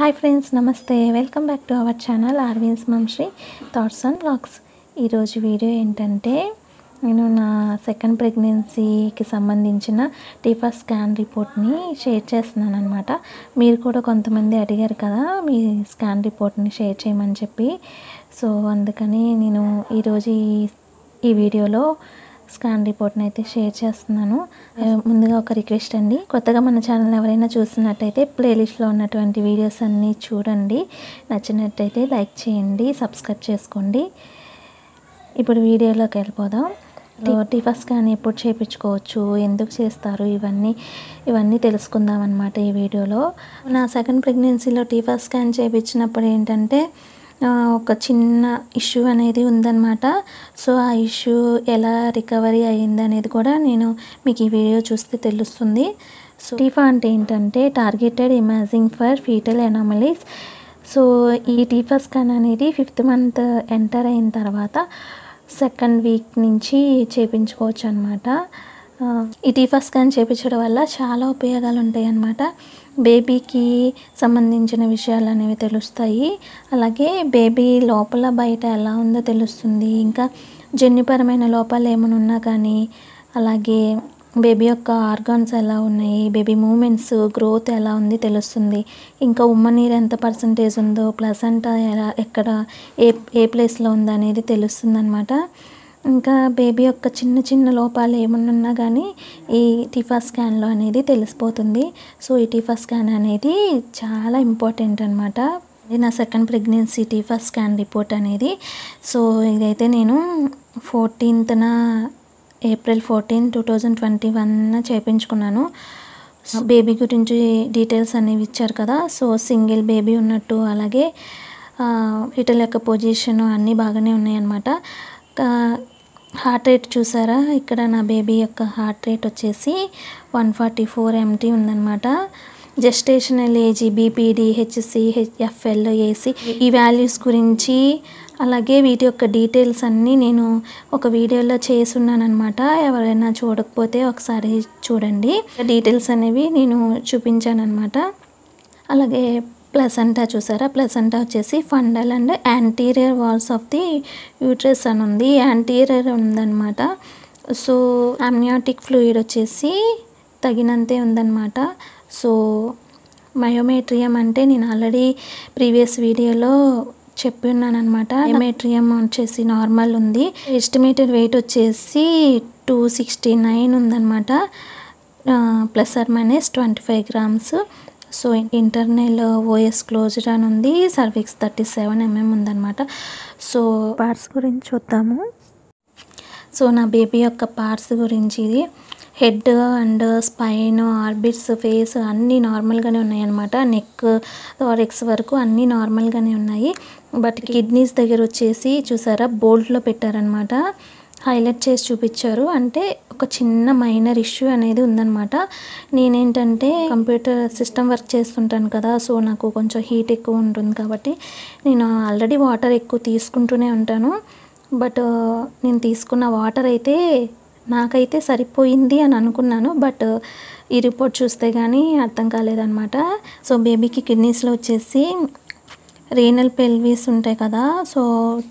hi friends నమస్తే welcome back to our channel ఆర్విన్స్ మంశ్రీ థాట్స్ అండ్ బ్లాగ్స్ ఈరోజు వీడియో ఏంటంటే నేను నా సెకండ్ ప్రెగ్నెన్సీకి సంబంధించిన టీఫా స్కాన్ రిపోర్ట్ని షేర్ చేస్తున్నాను అనమాట మీరు కూడా కొంతమంది అడిగారు కదా మీ స్కాన్ రిపోర్ట్ని షేర్ చేయమని చెప్పి సో అందుకని నేను ఈరోజు ఈ వీడియోలో స్కాన్ రిపోర్ట్ని అయితే షేర్ చేస్తున్నాను ముందుగా ఒక రిక్వెస్ట్ అండి కొత్తగా మన ఛానల్ ఎవరైనా చూస్తున్నట్టయితే ప్లేలిస్ట్లో ఉన్నటువంటి వీడియోస్ అన్నీ చూడండి నచ్చినట్టయితే లైక్ చేయండి సబ్స్క్రైబ్ చేసుకోండి ఇప్పుడు వీడియోలోకి వెళ్ళిపోదాం టీఫా స్కాన్ ఎప్పుడు చేయించుకోవచ్చు ఎందుకు చేస్తారు ఇవన్నీ ఇవన్నీ తెలుసుకుందాం అనమాట ఈ వీడియోలో నా సెకండ్ ప్రెగ్నెన్సీలో టీఫా స్కాన్ చేయించినప్పుడు ఏంటంటే ఒక చిన్న ఇష్యూ అనేది ఉందన్నమాట సో ఆ ఇష్యూ ఎలా రికవరీ అయ్యింది అనేది కూడా నేను మీకు ఈ వీడియో చూస్తే తెలుస్తుంది సో టీఫా అంటే ఏంటంటే targeted imaging for fetal anomalies so ఈ టీఫా స్కాన్ అనేది ఫిఫ్త్ మంత్ ఎంటర్ అయిన తర్వాత సెకండ్ వీక్ నుంచి చేపించుకోవచ్చు అనమాట ఈ టీఫా స్కాన్ చేయించడం వల్ల చాలా ఉపయోగాలు ఉంటాయి అన్నమాట బేబీకి సంబంధించిన విషయాలు అనేవి తెలుస్తాయి అలాగే బేబీ లోపల బయట ఎలా ఉందో తెలుస్తుంది ఇంకా జన్యుపరమైన లోపాలు ఏమైనా ఉన్నా కానీ అలాగే బేబీ యొక్క ఆర్గాన్స్ ఎలా ఉన్నాయి బేబీ మూమెంట్స్ గ్రోత్ ఎలా ఉంది తెలుస్తుంది ఇంకా ఉమ్మ నీరు ఎంత పర్సంటేజ్ ఉందో ప్లసంట ఎలా ఎక్కడ ఏ ఏ ప్లేస్లో ఉందో అనేది తెలుస్తుంది అనమాట ఇంకా బేబీ యొక్క చిన్న చిన్న లోపాలు ఏమన్నా కానీ ఈ టిఫా స్కాన్లో అనేది తెలిసిపోతుంది సో ఈ టిఫా స్కాన్ అనేది చాలా ఇంపార్టెంట్ అనమాట ఇది నా second pregnancy TIFFA scan report అనేది సో ఇదైతే నేను ఫోర్టీన్త్న April fourteen two thousand twenty వన్న చేయించుకున్నాను బేబీ గురించి డీటెయిల్స్ అనేవి ఇచ్చారు కదా సో సింగిల్ బేబీ ఉన్నట్టు అలాగే ఫిటల్ యొక్క పొజిషన్ అన్నీ బాగానే ఉన్నాయన్నమాట హార్ట్ రేట్ చూసారా ఇక్కడ నా బేబీ యొక్క హార్ట్ రేట్ వచ్చేసి వన్ ఫార్టీ ఫోర్ ఎంటీ ఉందన్నమాట gestational age BPD HC HFL AC ఈ వాల్యూస్ గురించి అలాగే వీటి యొక్క డీటెయిల్స్ అన్నీ నేను ఒక వీడియోలో అనమాట ఎవరైనా చూడకపోతే ఒకసారి చూడండి డీటెయిల్స్ అనేవి నేను చూపించాను అనమాట అలాగే ప్లసంటా చూసారా ప్లసంటా వచ్చేసి fundal and anterior walls of the uterus అని ఉంది యాంటీరియర్ ఉందన్నమాట సో అమ్నియాటిక్ ఫ్లూయిడ్ వచ్చేసి తగినంతే ఉందన్నమాట సో మయోమేట్రియం అంటే నేను ఆల్రెడీ ప్రీవియస్ వీడియోలో చెప్పి ఉన్నానమాట మెట్రియం వచ్చేసి నార్మల్ ఉంది ఎస్టిమేటెడ్ వెయిట్ వచ్చేసి టూ సిక్స్టీ నైన్ ఉందన్నమాట plus or minus twenty five grams so internal OS closed అని ఉంది సర్విక్స్ థర్టీ సెవెన్ ఎంఎం ఉందనమాట సో పార్ట్స్ గురించి చూద్దాము సో నా బేబీ యొక్క పార్ట్స్ గురించి ఇది head and spine orbits face అన్నీ నార్మల్గానే ఉన్నాయన్నమాట నెక్ ఆరెక్స్ వరకు అన్నీ నార్మల్గానే ఉన్నాయి బట్ కిడ్నీస్ దగ్గర వచ్చేసి చూసారా బోల్ట్లో పెట్టారనమాట హైలైట్ చేసి చూపించారు అంటే ఒక చిన్న మైనర్ ఇష్యూ అనేది ఉందనమాట నేనేంటంటే కంప్యూటర్ సిస్టమ్ వర్క్ చేస్తుంటాను కదా సో నాకు కొంచెం హీట్ ఎక్కువ ఉంటుంది కాబట్టి నేను ఆల్రెడీ వాటర్ ఎక్కువ తీసుకుంటూనే ఉంటాను బట్ నేను తీసుకున్న వాటర్ అయితే నాకైతే సరిపోయింది అని అనుకున్నాను బట్ ఈ రిపోర్ట్ చూస్తే కానీ అర్థం కాలేదనమాట సో బేబీకి కిడ్నీస్లో వచ్చేసి రీనల్ పెల్వీస్ ఉంటాయి కదా సో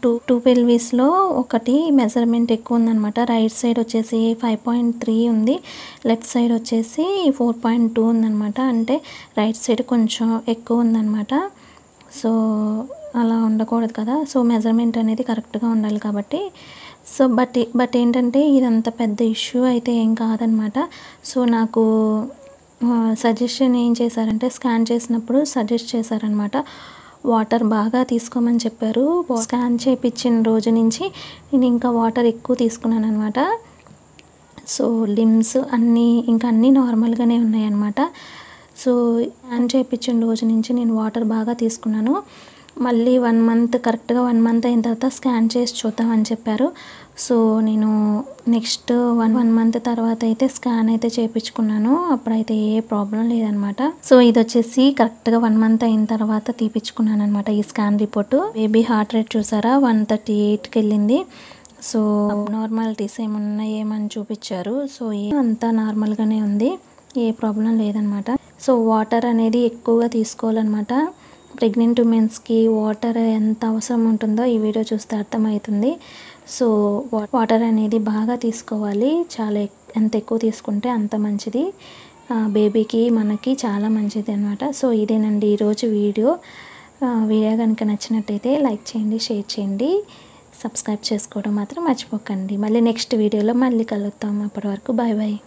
టూ టూ పెల్వీస్లో ఒకటి మెజర్మెంట్ ఎక్కువ ఉందనమాట రైట్ సైడ్ వచ్చేసి ఫైవ్ పాయింట్ త్రీ ఉంది లెఫ్ట్ సైడ్ వచ్చేసి ఫోర్ పాయింట్ టూ ఉందనమాట అంటే రైట్ సైడ్ కొంచెం ఎక్కువ ఉందనమాట సో అలా ఉండకూడదు కదా సో మెజర్మెంట్ అనేది కరెక్ట్గా ఉండాలి కాబట్టి సో బట్ బట్ ఏంటంటే ఇదంత పెద్ద ఇష్యూ అయితే ఏం కాదనమాట సో నాకు సజెషన్ ఏం చేశారంటే స్కాన్ చేసినప్పుడు సజెస్ట్ చేశారనమాట వాటర్ బాగా తీసుకోమని చెప్పారు స్కాన్ చేయించిన రోజు నుంచి నేను ఇంకా వాటర్ ఎక్కువ తీసుకున్నాను అనమాట సో లిమ్స్ అన్నీ ఇంకా అన్నీ నార్మల్గానే ఉన్నాయన్నమాట సో స్కాన్ చేయించిన రోజు నుంచి నేను వాటర్ బాగా తీసుకున్నాను మళ్ళీ వన్ మంత్ కరెక్ట్గా వన్ మంత్ అయిన తర్వాత స్కాన్ చేసి చూద్దామని చెప్పారు సో నేను నెక్స్ట్ వన్ వన్ మంత్ తర్వాత అయితే స్కాన్ అయితే చేయించుకున్నాను అప్పుడైతే ఏ ప్రాబ్లం లేదనమాట సో ఇది వచ్చేసి కరెక్ట్గా వన్ మంత్ అయిన తర్వాత తీపించుకున్నాను అనమాట ఈ scan report baby heart rate చూసారా వన్ థర్టీ ఎయిట్కి వెళ్ళింది సో నార్మాలిటీస్ ఏమున్నా ఏమని చూపించారు సో అంతా నార్మల్గానే ఉంది ఏ ప్రాబ్లం లేదనమాట సో వాటర్ అనేది ఎక్కువగా తీసుకోవాలన్నమాట ప్రెగ్నెంట్ ఉమెన్స్కి వాటర్ ఎంత అవసరం ఉంటుందో ఈ వీడియో చూస్తే అర్థమవుతుంది సో వాటర్ అనేది బాగా తీసుకోవాలి చాలా ఎంత ఎక్కువ తీసుకుంటే అంత మంచిది బేబీకి మనకి చాలా మంచిది అనమాట సో ఇదేనండి ఈరోజు వీడియో వీడియో కనుక నచ్చినట్టయితే లైక్ చేయండి షేర్ చేయండి సబ్స్క్రైబ్ చేసుకోవడం మాత్రం మర్చిపోకండి మళ్ళీ నెక్స్ట్ వీడియోలో మళ్ళీ కలుగుతాం అప్పటి వరకు బాయ్ బాయ్